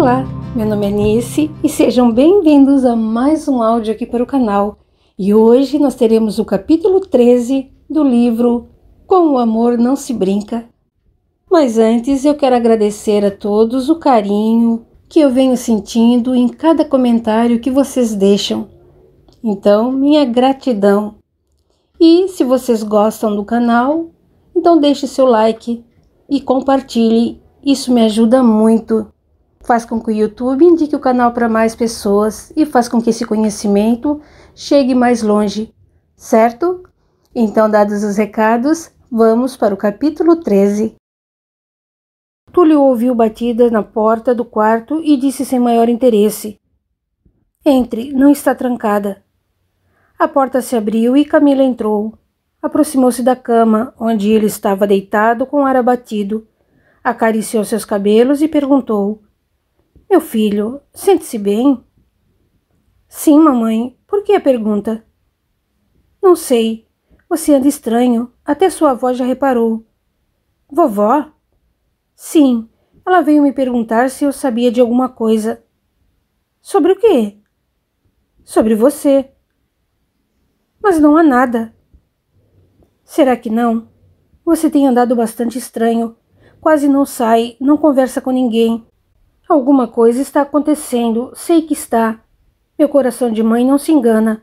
Olá, meu nome é Nice e sejam bem-vindos a mais um áudio aqui para o canal. E hoje nós teremos o capítulo 13 do livro Com o Amor Não Se Brinca. Mas antes eu quero agradecer a todos o carinho que eu venho sentindo em cada comentário que vocês deixam. Então, minha gratidão. E se vocês gostam do canal, então deixe seu like e compartilhe. Isso me ajuda muito faz com que o YouTube indique o canal para mais pessoas e faz com que esse conhecimento chegue mais longe, certo? Então, dados os recados, vamos para o capítulo 13. Túlio ouviu batida na porta do quarto e disse sem maior interesse: Entre, não está trancada. A porta se abriu e Camila entrou. Aproximou-se da cama, onde ele estava deitado com ar abatido. Acariciou seus cabelos e perguntou: meu filho, sente-se bem? Sim, mamãe. Por que a pergunta? Não sei. Você anda estranho. Até sua avó já reparou. Vovó? Sim. Ela veio me perguntar se eu sabia de alguma coisa. Sobre o quê? Sobre você. Mas não há nada. Será que não? Você tem andado bastante estranho. Quase não sai, não conversa com ninguém. Alguma coisa está acontecendo, sei que está. Meu coração de mãe não se engana.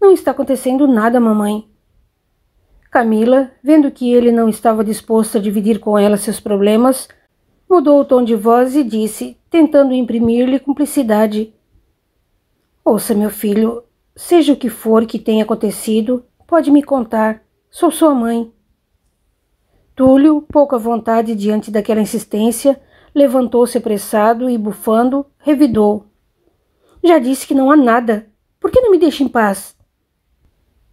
Não está acontecendo nada, mamãe. Camila, vendo que ele não estava disposto a dividir com ela seus problemas, mudou o tom de voz e disse, tentando imprimir-lhe cumplicidade: Ouça, meu filho, seja o que for que tenha acontecido, pode me contar. Sou sua mãe. Túlio, pouco à vontade diante daquela insistência, levantou-se apressado e, bufando, revidou. Já disse que não há nada. Por que não me deixa em paz?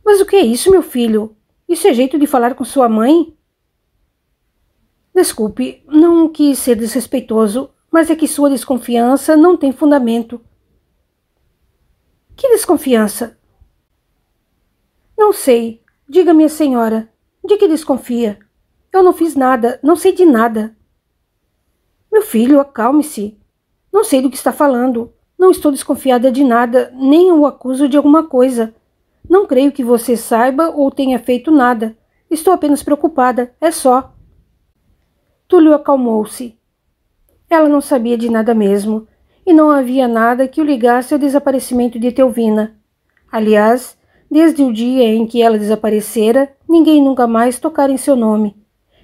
Mas o que é isso, meu filho? Isso é jeito de falar com sua mãe? Desculpe, não quis ser desrespeitoso, mas é que sua desconfiança não tem fundamento. Que desconfiança? Não sei. Diga, a senhora, de que desconfia? Eu não fiz nada, não sei de nada. Meu filho, acalme-se. Não sei do que está falando. Não estou desconfiada de nada, nem o acuso de alguma coisa. Não creio que você saiba ou tenha feito nada. Estou apenas preocupada, é só. Túlio acalmou-se. Ela não sabia de nada mesmo, e não havia nada que o ligasse ao desaparecimento de Teovina. Aliás, desde o dia em que ela desaparecera, ninguém nunca mais tocara em seu nome.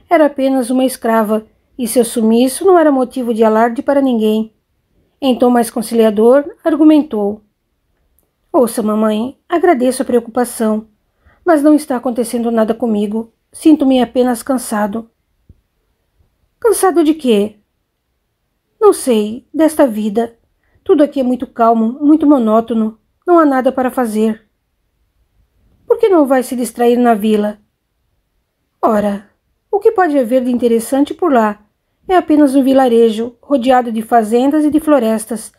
Era apenas uma escrava e seu sumiço não era motivo de alarde para ninguém. Em então tom mais conciliador, argumentou: Ouça, mamãe, agradeço a preocupação, mas não está acontecendo nada comigo. Sinto-me apenas cansado. Cansado de quê? Não sei, desta vida. Tudo aqui é muito calmo, muito monótono. Não há nada para fazer. Por que não vai se distrair na vila? Ora, o que pode haver de interessante por lá, é apenas um vilarejo rodeado de fazendas e de florestas.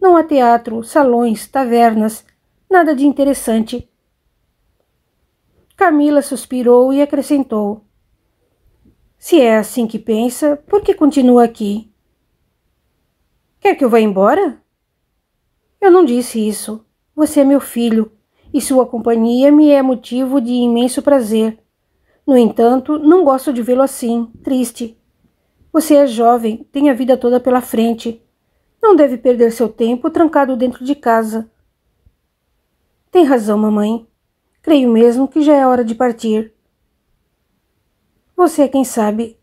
Não há teatro, salões, tavernas, nada de interessante. Camila suspirou e acrescentou: Se é assim que pensa, por que continua aqui? Quer que eu vá embora? Eu não disse isso. Você é meu filho, e sua companhia me é motivo de imenso prazer. No entanto, não gosto de vê-lo assim, triste. Você é jovem, tem a vida toda pela frente. Não deve perder seu tempo trancado dentro de casa. Tem razão, mamãe. Creio mesmo que já é hora de partir. Você é quem sabe.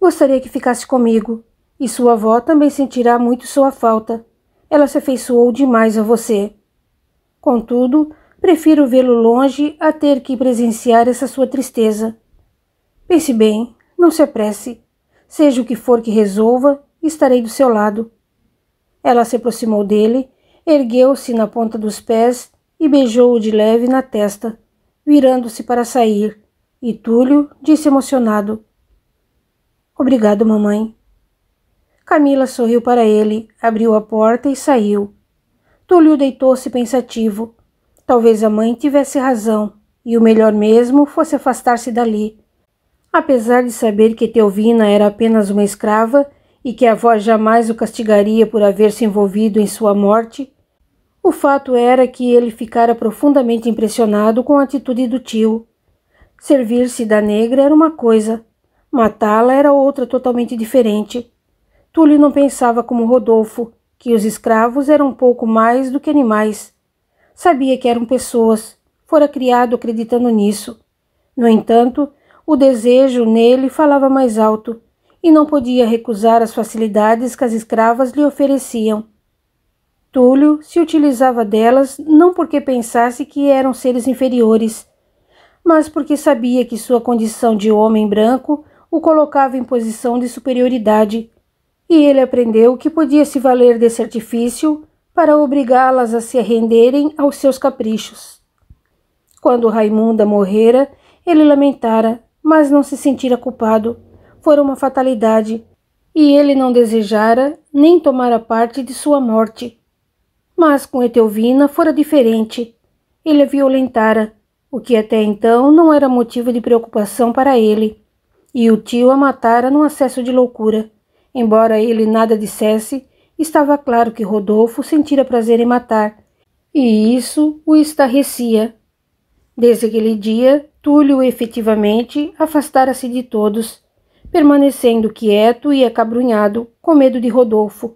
Gostaria que ficasse comigo. E sua avó também sentirá muito sua falta. Ela se afeiçoou demais a você. Contudo, prefiro vê-lo longe a ter que presenciar essa sua tristeza. Pense bem, não se apresse. Seja o que for que resolva, estarei do seu lado. Ela se aproximou dele, ergueu-se na ponta dos pés e beijou-o de leve na testa, virando-se para sair, e Túlio disse emocionado: Obrigado, mamãe. Camila sorriu para ele, abriu a porta e saiu. Túlio deitou-se pensativo. Talvez a mãe tivesse razão, e o melhor mesmo fosse afastar-se dali, Apesar de saber que Teovina era apenas uma escrava e que a avó jamais o castigaria por haver se envolvido em sua morte, o fato era que ele ficara profundamente impressionado com a atitude do tio. Servir-se da negra era uma coisa, matá-la era outra totalmente diferente. Túlio não pensava como Rodolfo, que os escravos eram pouco mais do que animais. Sabia que eram pessoas, fora criado acreditando nisso. No entanto, o desejo nele falava mais alto e não podia recusar as facilidades que as escravas lhe ofereciam. Túlio se utilizava delas não porque pensasse que eram seres inferiores, mas porque sabia que sua condição de homem branco o colocava em posição de superioridade, e ele aprendeu que podia se valer desse artifício para obrigá-las a se renderem aos seus caprichos. Quando Raimunda morrera, ele lamentara mas não se sentira culpado. Fora uma fatalidade e ele não desejara nem tomara parte de sua morte. Mas com Etelvina fora diferente. Ele a violentara, o que até então não era motivo de preocupação para ele. E o tio a matara num acesso de loucura. Embora ele nada dissesse, estava claro que Rodolfo sentira prazer em matar, e isso o estarrecia. Desde aquele dia, Túlio efetivamente afastara-se de todos, permanecendo quieto e acabrunhado, com medo de Rodolfo.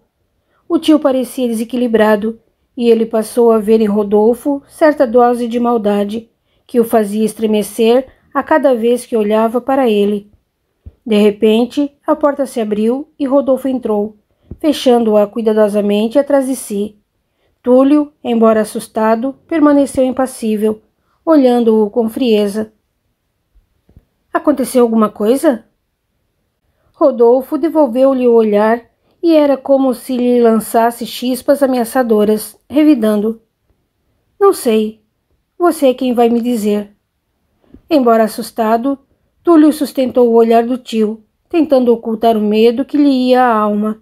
O tio parecia desequilibrado e ele passou a ver em Rodolfo certa dose de maldade que o fazia estremecer a cada vez que olhava para ele. De repente, a porta se abriu e Rodolfo entrou, fechando-a cuidadosamente atrás de si. Túlio, embora assustado, permaneceu impassível, olhando-o com frieza. Aconteceu alguma coisa? Rodolfo devolveu-lhe o olhar e era como se lhe lançasse chispas ameaçadoras, revidando. Não sei. Você é quem vai me dizer. Embora assustado, Túlio sustentou o olhar do tio, tentando ocultar o medo que lhe ia à alma.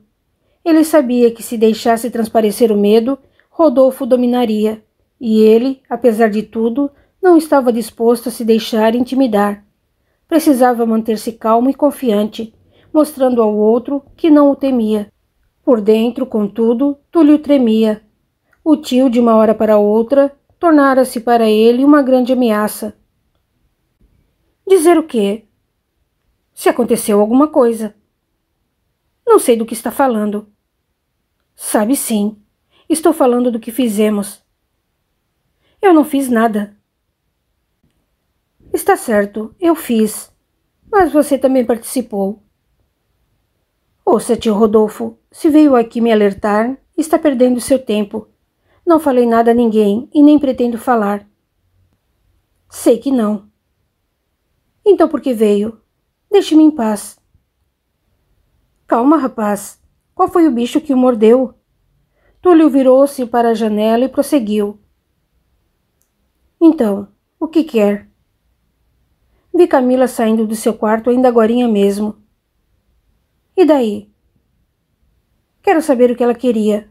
Ele sabia que se deixasse transparecer o medo, Rodolfo dominaria, e ele, apesar de tudo, não estava disposto a se deixar intimidar. Precisava manter-se calmo e confiante, mostrando ao outro que não o temia. Por dentro, contudo, Túlio tremia. O tio, de uma hora para outra, tornara-se para ele uma grande ameaça. Dizer o quê? Se aconteceu alguma coisa. Não sei do que está falando. Sabe sim. Estou falando do que fizemos. Eu não fiz nada. Está certo, eu fiz. Mas você também participou. Ouça, tio Rodolfo, se veio aqui me alertar, está perdendo seu tempo. Não falei nada a ninguém e nem pretendo falar. Sei que não. Então por que veio? Deixe-me em paz. Calma, rapaz. Qual foi o bicho que o mordeu? Túlio virou-se para a janela e prosseguiu. Então, o que quer? Vi Camila saindo do seu quarto ainda agorinha mesmo. E daí? Quero saber o que ela queria.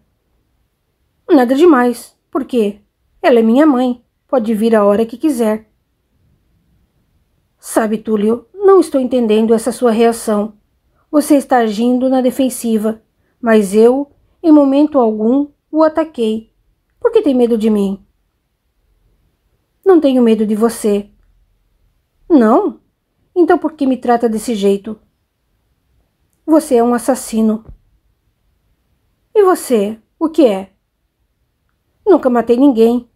Nada demais. Por quê? Ela é minha mãe. Pode vir a hora que quiser. Sabe, Túlio, não estou entendendo essa sua reação. Você está agindo na defensiva, mas eu, em momento algum, o ataquei. Por que tem medo de mim? Não tenho medo de você. Não? Então por que me trata desse jeito? Você é um assassino. E você, o que é? Nunca matei ninguém.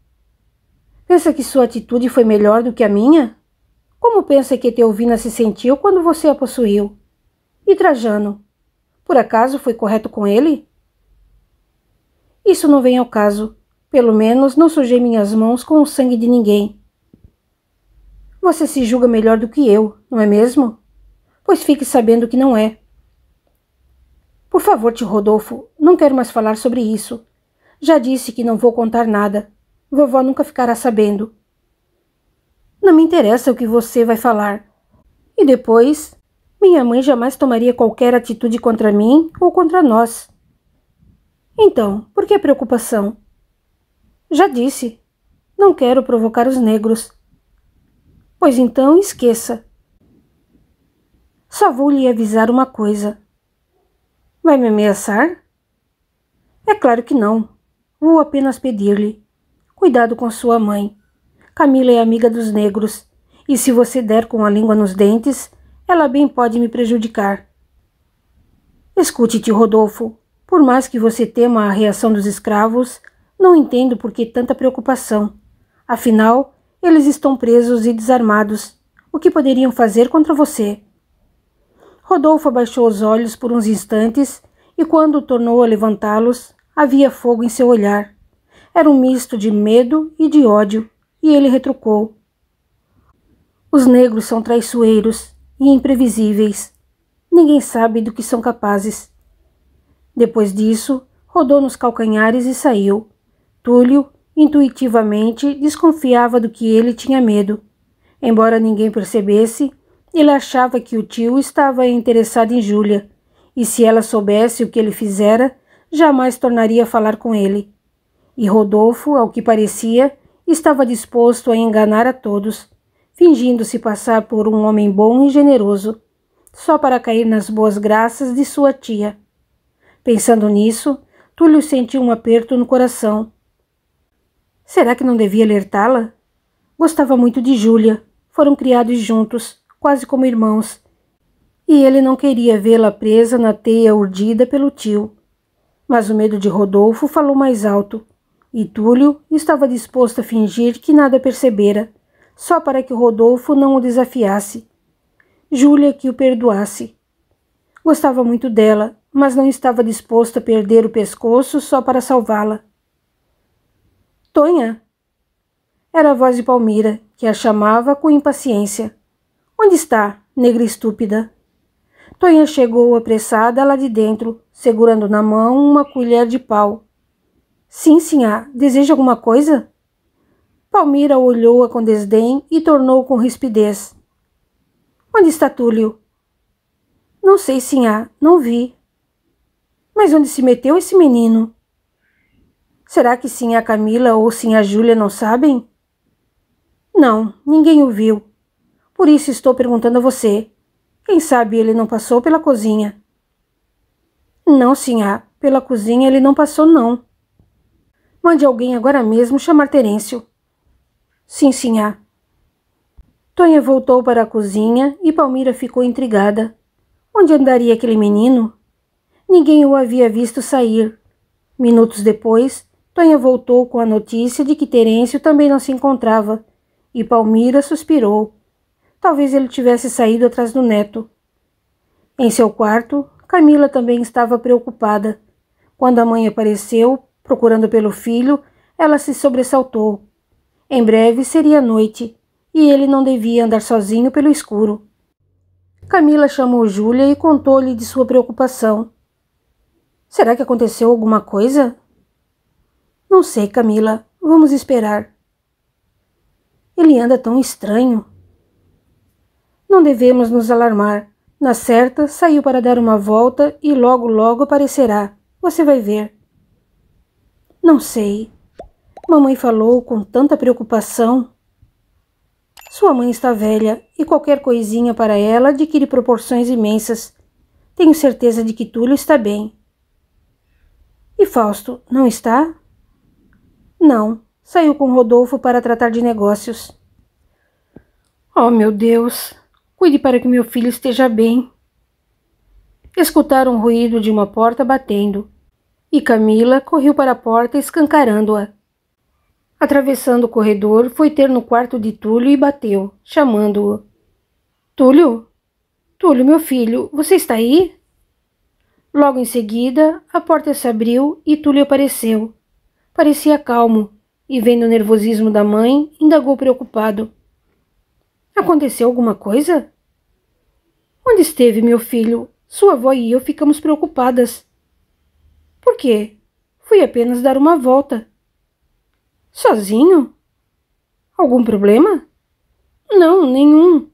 Pensa que sua atitude foi melhor do que a minha? Como pensa que Teovina se sentiu quando você a possuiu? E Trajano? Por acaso foi correto com ele? Isso não vem ao caso. Pelo menos não sujei minhas mãos com o sangue de ninguém. Você se julga melhor do que eu, não é mesmo? Pois fique sabendo que não é. Por favor, tio Rodolfo, não quero mais falar sobre isso. Já disse que não vou contar nada. Vovó nunca ficará sabendo. Não me interessa o que você vai falar. E depois, minha mãe jamais tomaria qualquer atitude contra mim ou contra nós. Então, por que preocupação? Já disse, não quero provocar os negros. Pois então esqueça. Só vou lhe avisar uma coisa. Vai me ameaçar? É claro que não. Vou apenas pedir-lhe. Cuidado com sua mãe. Camila é amiga dos negros, e se você der com a língua nos dentes, ela bem pode me prejudicar. Escute-te, Rodolfo. Por mais que você tema a reação dos escravos, não entendo por que tanta preocupação. Afinal, eles estão presos e desarmados. O que poderiam fazer contra você? Rodolfo abaixou os olhos por uns instantes e, quando tornou a levantá-los, havia fogo em seu olhar. Era um misto de medo e de ódio, e ele retrucou. Os negros são traiçoeiros e imprevisíveis. Ninguém sabe do que são capazes. Depois disso, rodou nos calcanhares e saiu. Túlio Intuitivamente, desconfiava do que ele tinha medo. Embora ninguém percebesse, ele achava que o tio estava interessado em Júlia, e se ela soubesse o que ele fizera, jamais tornaria a falar com ele. E Rodolfo, ao que parecia, estava disposto a enganar a todos, fingindo-se passar por um homem bom e generoso, só para cair nas boas graças de sua tia. Pensando nisso, Túlio sentiu um aperto no coração Será que não devia alertá-la? Gostava muito de Júlia. Foram criados juntos, quase como irmãos. E ele não queria vê-la presa na teia urdida pelo tio. Mas o medo de Rodolfo falou mais alto. E Túlio estava disposto a fingir que nada percebera, só para que Rodolfo não o desafiasse. Júlia que o perdoasse. Gostava muito dela, mas não estava disposto a perder o pescoço só para salvá-la. Tonha. Era a voz de Palmira, que a chamava com impaciência. Onde está, negra estúpida? Tonha chegou apressada lá de dentro, segurando na mão uma colher de pau. Sim, sinhá, deseja alguma coisa? Palmira olhou-a com desdém e tornou com rispidez. Onde está Túlio? Não sei, sinhá, não vi. Mas onde se meteu esse menino? Será que sim a Camila ou sim a Júlia não sabem? Não, ninguém o viu. Por isso estou perguntando a você. Quem sabe ele não passou pela cozinha? Não, sinhá. Pela cozinha ele não passou, não. Mande alguém agora mesmo chamar Terêncio. Sim, sinhá. Tonha voltou para a cozinha e Palmira ficou intrigada. Onde andaria aquele menino? Ninguém o havia visto sair. Minutos depois, Tonha voltou com a notícia de que Terêncio também não se encontrava, e Palmira suspirou. Talvez ele tivesse saído atrás do neto. Em seu quarto, Camila também estava preocupada. Quando a mãe apareceu, procurando pelo filho, ela se sobressaltou. Em breve seria noite, e ele não devia andar sozinho pelo escuro. Camila chamou Júlia e contou-lhe de sua preocupação. Será que aconteceu alguma coisa? Não sei, Camila. Vamos esperar. Ele anda tão estranho. Não devemos nos alarmar. Na certa, saiu para dar uma volta e logo, logo aparecerá. Você vai ver. Não sei. Mamãe falou com tanta preocupação. Sua mãe está velha e qualquer coisinha para ela adquire proporções imensas. Tenho certeza de que Túlio está bem. E Fausto, não está? Não, saiu com Rodolfo para tratar de negócios. Oh, meu Deus! Cuide para que meu filho esteja bem. Escutaram o ruído de uma porta batendo, e Camila correu para a porta escancarando-a. Atravessando o corredor, foi ter no quarto de Túlio e bateu, chamando-o. Túlio? Túlio, meu filho, você está aí? Logo em seguida, a porta se abriu e Túlio apareceu. Parecia calmo e, vendo o nervosismo da mãe, indagou preocupado: Aconteceu alguma coisa? Onde esteve meu filho? Sua avó e eu ficamos preocupadas. Por quê? Fui apenas dar uma volta. Sozinho? Algum problema? Não, nenhum.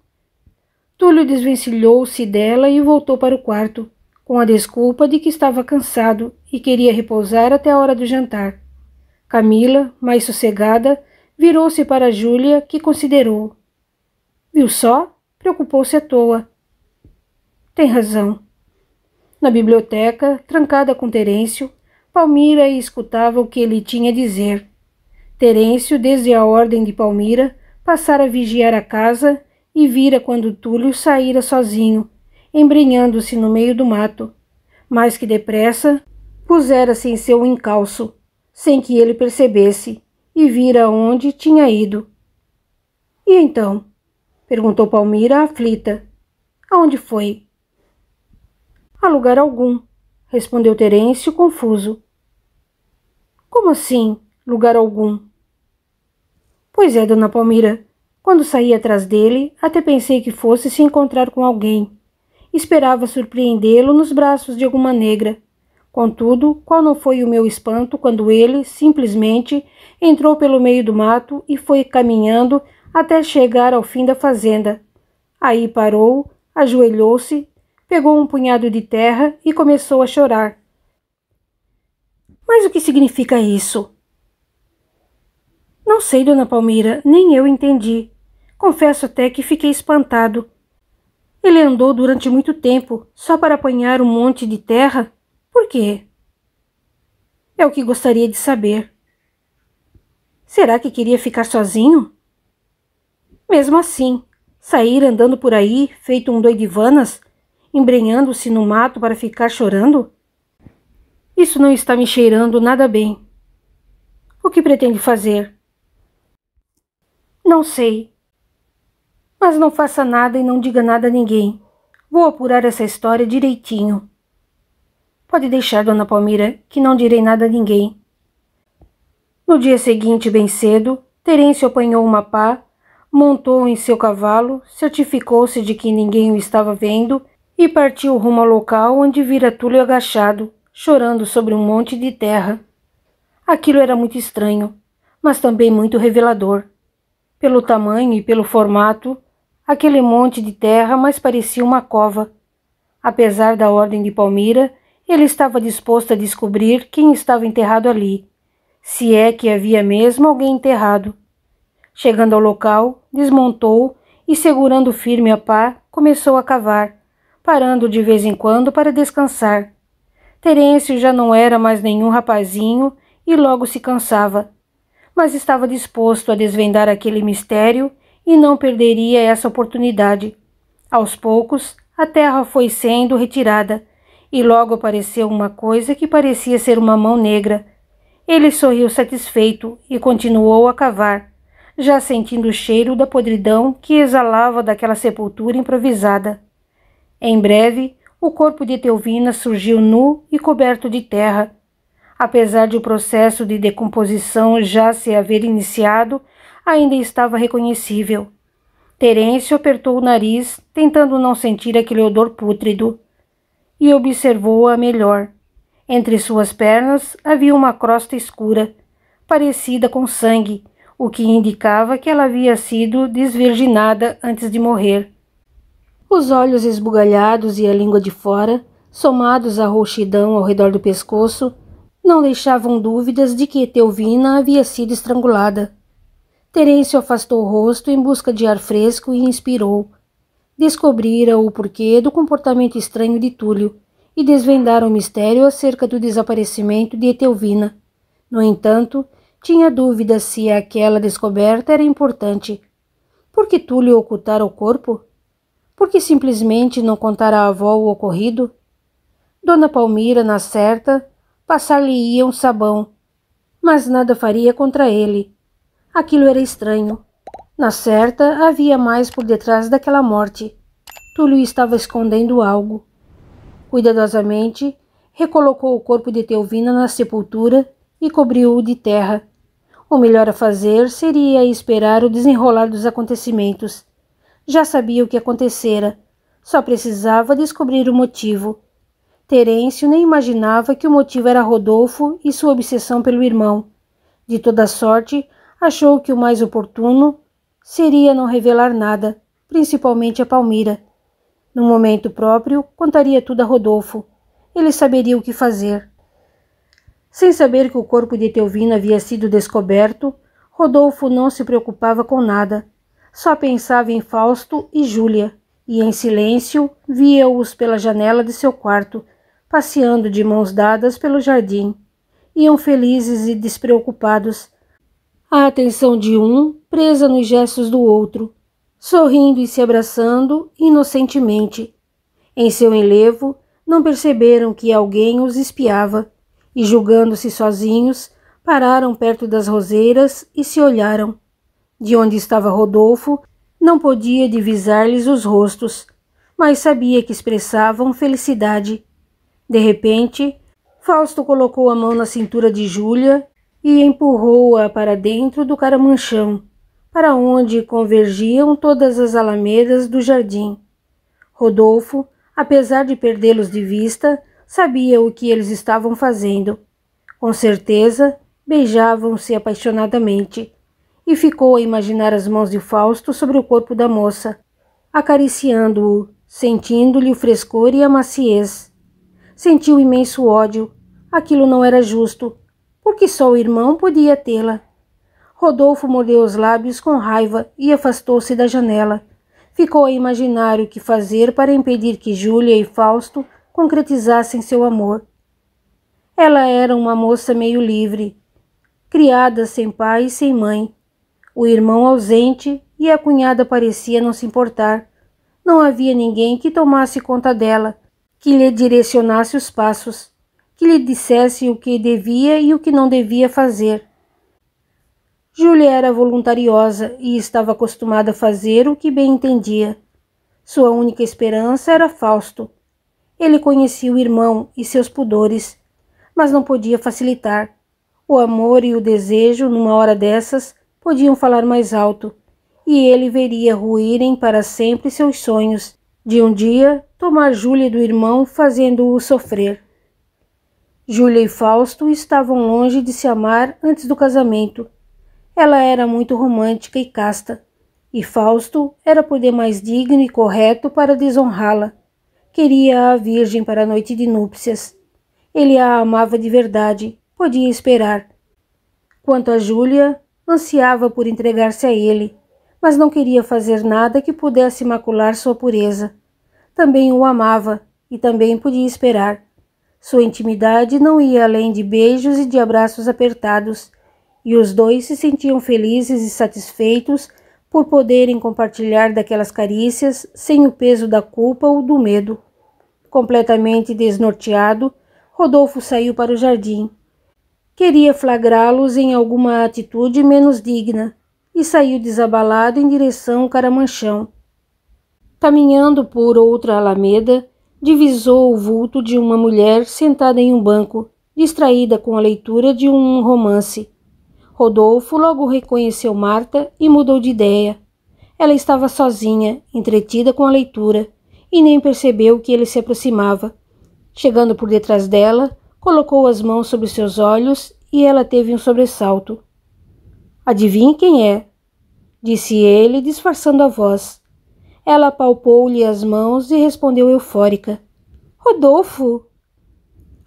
Túlio desvencilhou-se dela e voltou para o quarto, com a desculpa de que estava cansado e queria repousar até a hora do jantar. Camila, mais sossegada, virou-se para Júlia, que considerou. Viu só? Preocupou-se à toa. Tem razão. Na biblioteca, trancada com Terêncio, Palmira escutava o que ele tinha a dizer. Terêncio, desde a ordem de Palmira, passara a vigiar a casa e vira quando Túlio saíra sozinho, embrenhando-se no meio do mato. Mais que depressa, pusera-se em seu encalço sem que ele percebesse, e vira onde tinha ido. E então? perguntou Palmira aflita. Aonde foi? A lugar algum, respondeu Terêncio confuso. Como assim, lugar algum? Pois é, dona Palmira. Quando saí atrás dele, até pensei que fosse se encontrar com alguém. Esperava surpreendê-lo nos braços de alguma negra, Contudo, qual não foi o meu espanto quando ele, simplesmente, entrou pelo meio do mato e foi caminhando até chegar ao fim da fazenda. Aí parou, ajoelhou-se, pegou um punhado de terra e começou a chorar. Mas o que significa isso? Não sei, dona Palmira, nem eu entendi. Confesso até que fiquei espantado. Ele andou durante muito tempo, só para apanhar um monte de terra? Por quê? É o que gostaria de saber. Será que queria ficar sozinho? Mesmo assim, sair andando por aí, feito um doidivanas, embrenhando-se no mato para ficar chorando? Isso não está me cheirando nada bem. O que pretende fazer? Não sei. Mas não faça nada e não diga nada a ninguém. Vou apurar essa história direitinho. Pode deixar, dona Palmira, que não direi nada a ninguém. No dia seguinte, bem cedo, Terêncio apanhou uma pá, montou em seu cavalo, certificou-se de que ninguém o estava vendo e partiu rumo ao local onde vira Túlio agachado, chorando sobre um monte de terra. Aquilo era muito estranho, mas também muito revelador. Pelo tamanho e pelo formato, aquele monte de terra mais parecia uma cova. Apesar da ordem de Palmira, ele estava disposto a descobrir quem estava enterrado ali, se é que havia mesmo alguém enterrado. Chegando ao local, desmontou e, segurando firme a pá, começou a cavar, parando de vez em quando para descansar. Terêncio já não era mais nenhum rapazinho e logo se cansava, mas estava disposto a desvendar aquele mistério e não perderia essa oportunidade. Aos poucos, a terra foi sendo retirada e logo apareceu uma coisa que parecia ser uma mão negra. Ele sorriu satisfeito e continuou a cavar, já sentindo o cheiro da podridão que exalava daquela sepultura improvisada. Em breve, o corpo de Teuvina surgiu nu e coberto de terra. Apesar de o processo de decomposição já se haver iniciado, ainda estava reconhecível. Terêncio apertou o nariz, tentando não sentir aquele odor pútrido e observou-a melhor. Entre suas pernas havia uma crosta escura, parecida com sangue, o que indicava que ela havia sido desvirginada antes de morrer. Os olhos esbugalhados e a língua de fora, somados à roxidão ao redor do pescoço, não deixavam dúvidas de que Etelvina havia sido estrangulada. Terêncio afastou o rosto em busca de ar fresco e inspirou, descobrira o porquê do comportamento estranho de Túlio e desvendara o mistério acerca do desaparecimento de Etelvina. No entanto, tinha dúvidas se aquela descoberta era importante. Por que Túlio ocultara o corpo? Por que simplesmente não contara à avó o ocorrido? Dona Palmira, na certa, passar-lhe-ia um sabão, mas nada faria contra ele. Aquilo era estranho. Na certa, havia mais por detrás daquela morte. Túlio estava escondendo algo. Cuidadosamente, recolocou o corpo de Teovina na sepultura e cobriu-o de terra. O melhor a fazer seria esperar o desenrolar dos acontecimentos. Já sabia o que acontecera. Só precisava descobrir o motivo. Terêncio nem imaginava que o motivo era Rodolfo e sua obsessão pelo irmão. De toda sorte, achou que o mais oportuno seria não revelar nada, principalmente a Palmira. No momento próprio, contaria tudo a Rodolfo. Ele saberia o que fazer. Sem saber que o corpo de Teovina havia sido descoberto, Rodolfo não se preocupava com nada. Só pensava em Fausto e Júlia, e em silêncio via-os pela janela de seu quarto, passeando de mãos dadas pelo jardim. Iam felizes e despreocupados, a atenção de um presa nos gestos do outro, sorrindo e se abraçando inocentemente. Em seu enlevo, não perceberam que alguém os espiava e, julgando-se sozinhos, pararam perto das roseiras e se olharam. De onde estava Rodolfo, não podia divisar-lhes os rostos, mas sabia que expressavam felicidade. De repente, Fausto colocou a mão na cintura de Júlia e empurrou-a para dentro do caramanchão, para onde convergiam todas as alamedas do jardim. Rodolfo, apesar de perdê-los de vista, sabia o que eles estavam fazendo. Com certeza, beijavam-se apaixonadamente, e ficou a imaginar as mãos de Fausto sobre o corpo da moça, acariciando-o, sentindo-lhe o frescor e a maciez. Sentiu imenso ódio. Aquilo não era justo porque só o irmão podia tê-la. Rodolfo mordeu os lábios com raiva e afastou-se da janela. Ficou a imaginar o que fazer para impedir que Júlia e Fausto concretizassem seu amor. Ela era uma moça meio livre, criada sem pai e sem mãe. O irmão ausente e a cunhada parecia não se importar. Não havia ninguém que tomasse conta dela, que lhe direcionasse os passos que lhe dissesse o que devia e o que não devia fazer. Júlia era voluntariosa e estava acostumada a fazer o que bem entendia. Sua única esperança era Fausto. Ele conhecia o irmão e seus pudores, mas não podia facilitar. O amor e o desejo, numa hora dessas, podiam falar mais alto, e ele veria ruírem para sempre seus sonhos de um dia tomar Júlia do irmão fazendo-o sofrer. Júlia e Fausto estavam longe de se amar antes do casamento. Ela era muito romântica e casta, e Fausto era por demais digno e correto para desonrá-la. Queria a virgem para a noite de núpcias. Ele a amava de verdade, podia esperar. Quanto a Júlia, ansiava por entregar-se a ele, mas não queria fazer nada que pudesse macular sua pureza. Também o amava e também podia esperar. Sua intimidade não ia além de beijos e de abraços apertados, e os dois se sentiam felizes e satisfeitos por poderem compartilhar daquelas carícias sem o peso da culpa ou do medo. Completamente desnorteado, Rodolfo saiu para o jardim. Queria flagrá-los em alguma atitude menos digna e saiu desabalado em direção ao Caramanchão. Caminhando por outra alameda, divisou o vulto de uma mulher sentada em um banco, distraída com a leitura de um romance. Rodolfo logo reconheceu Marta e mudou de ideia. Ela estava sozinha, entretida com a leitura, e nem percebeu que ele se aproximava. Chegando por detrás dela, colocou as mãos sobre seus olhos e ela teve um sobressalto. Adivinhe quem é? disse ele, disfarçando a voz. Ela palpou-lhe as mãos e respondeu eufórica: Rodolfo!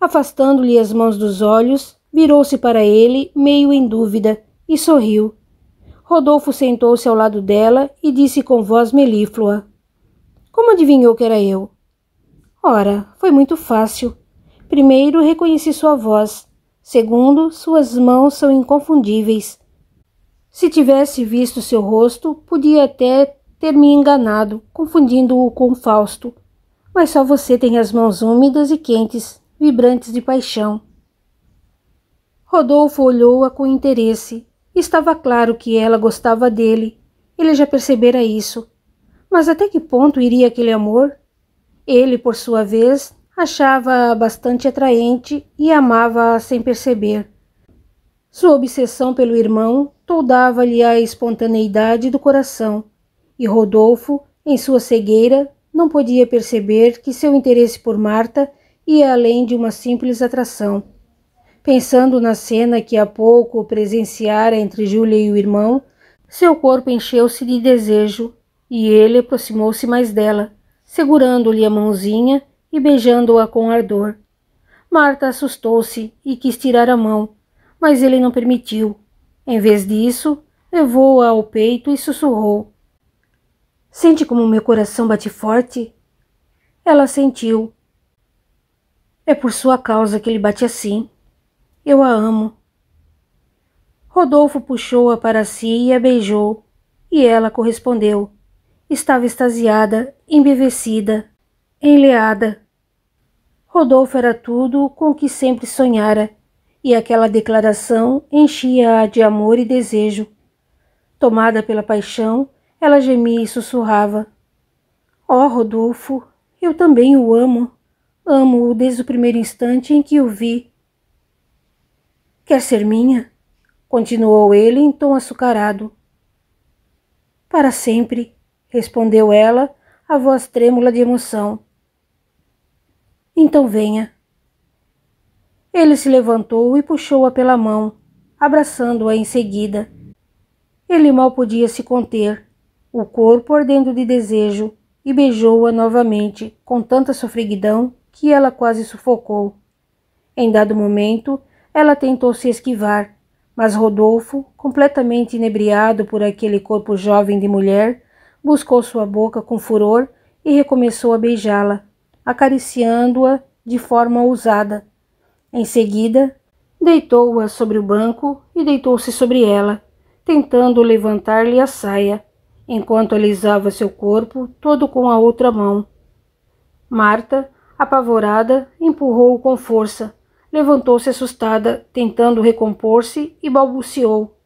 Afastando-lhe as mãos dos olhos, virou-se para ele, meio em dúvida, e sorriu. Rodolfo sentou-se ao lado dela e disse com voz melíflua: Como adivinhou que era eu? Ora, foi muito fácil. Primeiro, reconheci sua voz. Segundo, suas mãos são inconfundíveis. Se tivesse visto seu rosto, podia até ter me enganado, confundindo-o com Fausto. Mas só você tem as mãos úmidas e quentes, vibrantes de paixão. Rodolfo olhou-a com interesse. Estava claro que ela gostava dele. Ele já percebera isso. Mas até que ponto iria aquele amor? Ele, por sua vez, achava-a bastante atraente e amava-a sem perceber. Sua obsessão pelo irmão toldava-lhe a espontaneidade do coração e Rodolfo, em sua cegueira, não podia perceber que seu interesse por Marta ia além de uma simples atração. Pensando na cena que há pouco presenciara entre Júlia e o irmão, seu corpo encheu-se de desejo e ele aproximou-se mais dela, segurando-lhe a mãozinha e beijando-a com ardor. Marta assustou-se e quis tirar a mão, mas ele não permitiu. Em vez disso, levou-a ao peito e sussurrou: Sente como meu coração bate forte? Ela sentiu. É por sua causa que ele bate assim. Eu a amo. Rodolfo puxou-a para si e a beijou, e ela correspondeu. Estava extasiada, embevecida, enleada. Rodolfo era tudo com o que sempre sonhara, e aquela declaração enchia-a de amor e desejo. Tomada pela paixão, ela gemia e sussurrava. Oh, Rodolfo, eu também o amo. Amo-o desde o primeiro instante em que o vi. Quer ser minha? Continuou ele em tom açucarado. Para sempre, respondeu ela, a voz trêmula de emoção. Então venha. Ele se levantou e puxou-a pela mão, abraçando-a em seguida. Ele mal podia se conter o corpo ardendo de desejo e beijou-a novamente com tanta sofreguidão que ela quase sufocou. Em dado momento, ela tentou se esquivar, mas Rodolfo, completamente inebriado por aquele corpo jovem de mulher, buscou sua boca com furor e recomeçou a beijá-la, acariciando-a de forma ousada. Em seguida, deitou-a sobre o banco e deitou-se sobre ela, tentando levantar-lhe a saia enquanto alisava seu corpo, todo com a outra mão. Marta, apavorada, empurrou-o com força. Levantou-se assustada, tentando recompor-se, e balbuciou.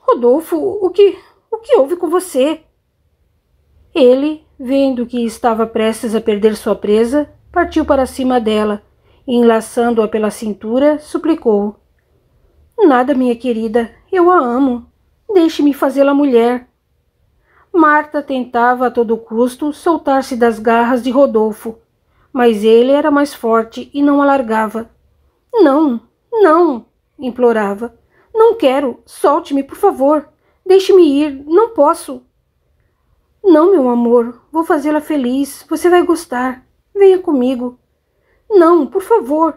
Rodolfo, o que, o que houve com você? Ele, vendo que estava prestes a perder sua presa, partiu para cima dela e, enlaçando-a pela cintura, suplicou. Nada, minha querida, eu a amo. Deixe-me fazê-la mulher. Marta tentava a todo custo soltar-se das garras de Rodolfo, mas ele era mais forte e não a largava. Não, não, implorava. Não quero, solte-me, por favor. Deixe-me ir, não posso. Não, meu amor, vou fazê-la feliz, você vai gostar. Venha comigo. Não, por favor.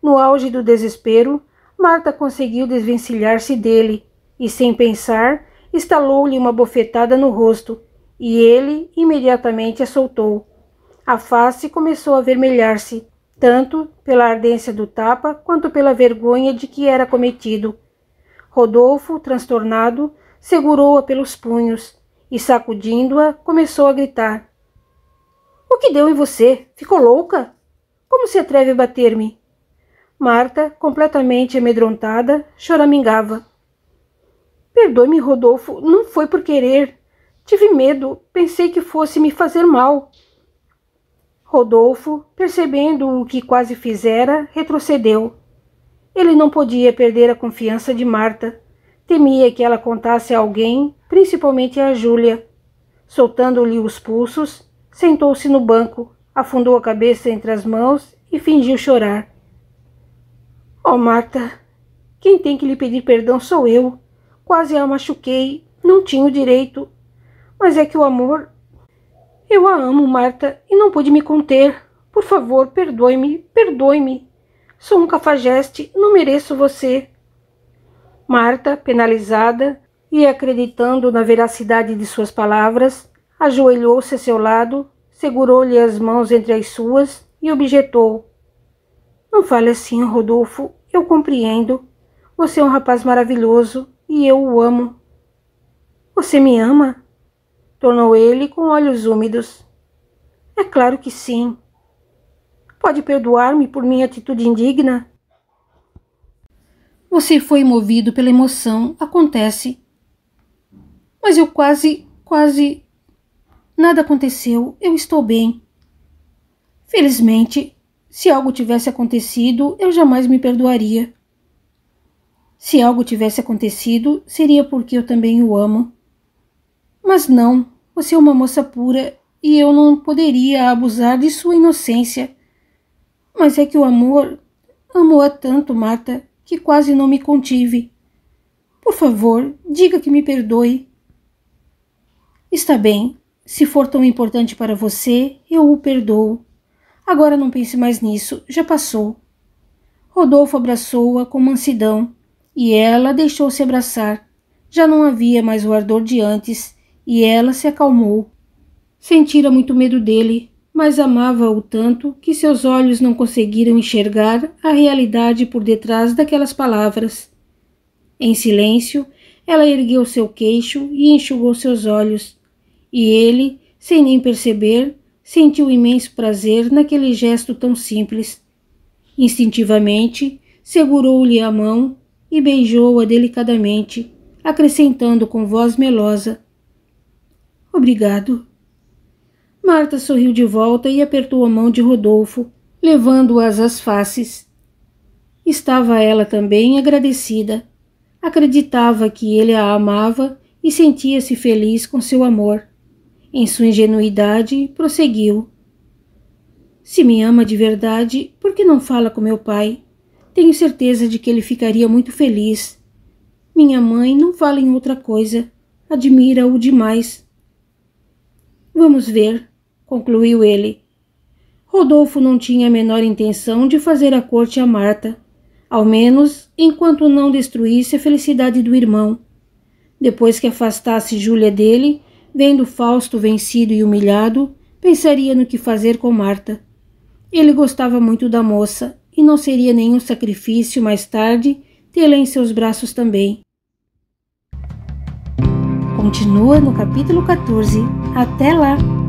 No auge do desespero, Marta conseguiu desvencilhar-se dele e, sem pensar, estalou-lhe uma bofetada no rosto e ele imediatamente a soltou. A face começou a avermelhar-se, tanto pela ardência do tapa quanto pela vergonha de que era cometido. Rodolfo, transtornado, segurou-a pelos punhos e, sacudindo-a, começou a gritar: O que deu em você? Ficou louca? Como se atreve a bater-me? Marta, completamente amedrontada, choramingava. Perdoe-me, Rodolfo, não foi por querer. Tive medo, pensei que fosse me fazer mal. Rodolfo, percebendo o que quase fizera, retrocedeu. Ele não podia perder a confiança de Marta. Temia que ela contasse a alguém, principalmente a Júlia. Soltando-lhe os pulsos, sentou-se no banco, afundou a cabeça entre as mãos e fingiu chorar. Oh, Marta, quem tem que lhe pedir perdão sou eu quase a machuquei, não tinha o direito. Mas é que o amor. Eu a amo, Marta, e não pude me conter. Por favor, perdoe-me, perdoe-me. Sou um cafajeste, não mereço você. Marta, penalizada e acreditando na veracidade de suas palavras, ajoelhou-se a seu lado, segurou-lhe as mãos entre as suas e objetou: Não fale assim, Rodolfo, eu compreendo. Você é um rapaz maravilhoso, e eu o amo. Você me ama? Tornou ele com olhos úmidos. É claro que sim. Pode perdoar-me por minha atitude indigna? Você foi movido pela emoção, acontece. Mas eu quase, quase. Nada aconteceu, eu estou bem. Felizmente, se algo tivesse acontecido, eu jamais me perdoaria. Se algo tivesse acontecido, seria porque eu também o amo. Mas não, você é uma moça pura e eu não poderia abusar de sua inocência. Mas é que o amor. Amo-a tanto, Marta, que quase não me contive. Por favor, diga que me perdoe. Está bem, se for tão importante para você, eu o perdoo. Agora não pense mais nisso, já passou. Rodolfo abraçou-a com mansidão e ela deixou-se abraçar. Já não havia mais o ardor de antes e ela se acalmou. Sentira muito medo dele, mas amava-o tanto que seus olhos não conseguiram enxergar a realidade por detrás daquelas palavras. Em silêncio, ela ergueu seu queixo e enxugou seus olhos, e ele, sem nem perceber, sentiu imenso prazer naquele gesto tão simples. Instintivamente, segurou-lhe a mão e beijou-a delicadamente, acrescentando com voz melosa: Obrigado. Marta sorriu de volta e apertou a mão de Rodolfo, levando-as às faces. Estava ela também agradecida. Acreditava que ele a amava e sentia-se feliz com seu amor. Em sua ingenuidade, prosseguiu: Se me ama de verdade, por que não fala com meu pai? Tenho certeza de que ele ficaria muito feliz. Minha mãe não fala em outra coisa. Admira-o demais. Vamos ver, concluiu ele. Rodolfo não tinha a menor intenção de fazer a corte a Marta, ao menos enquanto não destruísse a felicidade do irmão. Depois que afastasse Júlia dele, vendo Fausto vencido e humilhado, pensaria no que fazer com Marta. Ele gostava muito da moça e não seria nenhum sacrifício mais tarde tê-la em seus braços também. Continua no capítulo 14. Até lá!